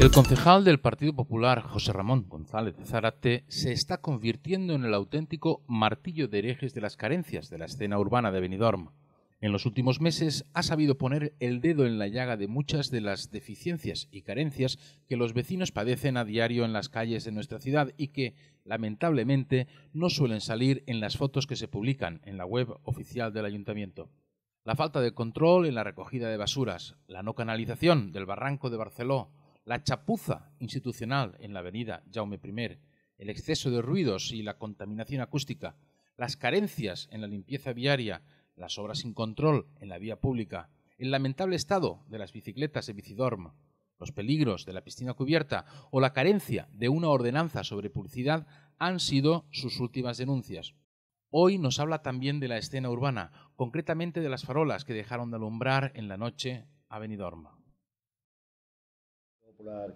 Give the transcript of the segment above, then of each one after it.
El concejal del Partido Popular, José Ramón González Zárate, se está convirtiendo en el auténtico martillo de herejes de las carencias de la escena urbana de Benidorm. En los últimos meses ha sabido poner el dedo en la llaga de muchas de las deficiencias y carencias que los vecinos padecen a diario en las calles de nuestra ciudad y que, lamentablemente, no suelen salir en las fotos que se publican en la web oficial del ayuntamiento. La falta de control en la recogida de basuras, la no canalización del barranco de Barceló, la chapuza institucional en la avenida Jaume I, el exceso de ruidos y la contaminación acústica, las carencias en la limpieza viaria, las obras sin control en la vía pública, el lamentable estado de las bicicletas de Bicidorm, los peligros de la piscina cubierta o la carencia de una ordenanza sobre publicidad han sido sus últimas denuncias. Hoy nos habla también de la escena urbana, concretamente de las farolas que dejaron de alumbrar en la noche a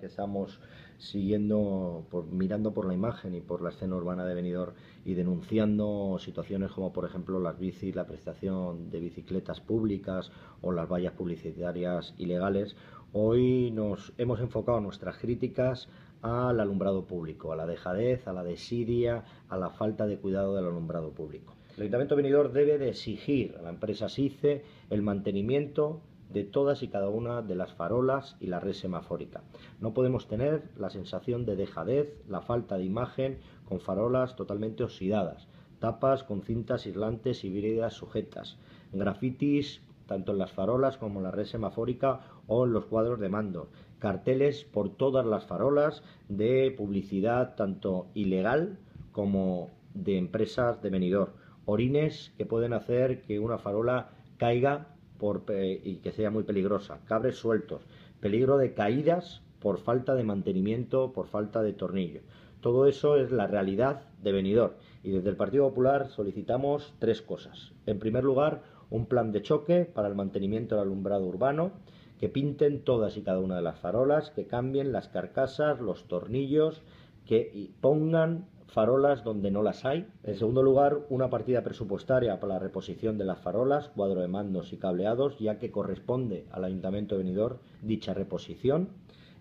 que estamos siguiendo, mirando por la imagen y por la escena urbana de Benidorm y denunciando situaciones como por ejemplo las bicis, la prestación de bicicletas públicas o las vallas publicitarias ilegales, hoy nos hemos enfocado nuestras críticas al alumbrado público, a la dejadez, a la desidia, a la falta de cuidado del alumbrado público. El Ayuntamiento de Benidorm debe exigir a la empresa SICE el mantenimiento de todas y cada una de las farolas y la red semafórica. No podemos tener la sensación de dejadez, la falta de imagen con farolas totalmente oxidadas, tapas con cintas aislantes y bridas sujetas, grafitis tanto en las farolas como en la red semafórica o en los cuadros de mando, carteles por todas las farolas de publicidad tanto ilegal como de empresas de venidor, orines que pueden hacer que una farola caiga y que sea muy peligrosa, cabres sueltos, peligro de caídas por falta de mantenimiento, por falta de tornillo. Todo eso es la realidad de venidor y desde el Partido Popular solicitamos tres cosas. En primer lugar, un plan de choque para el mantenimiento del alumbrado urbano, que pinten todas y cada una de las farolas, que cambien las carcasas, los tornillos, que pongan farolas donde no las hay. En segundo lugar, una partida presupuestaria para la reposición de las farolas, cuadro de mandos y cableados, ya que corresponde al Ayuntamiento venidor dicha reposición.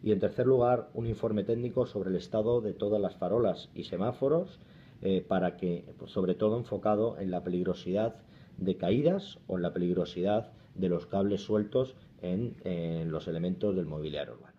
Y en tercer lugar, un informe técnico sobre el estado de todas las farolas y semáforos, eh, para que, pues, sobre todo enfocado en la peligrosidad de caídas o en la peligrosidad de los cables sueltos en los elementos del mobiliario urbano.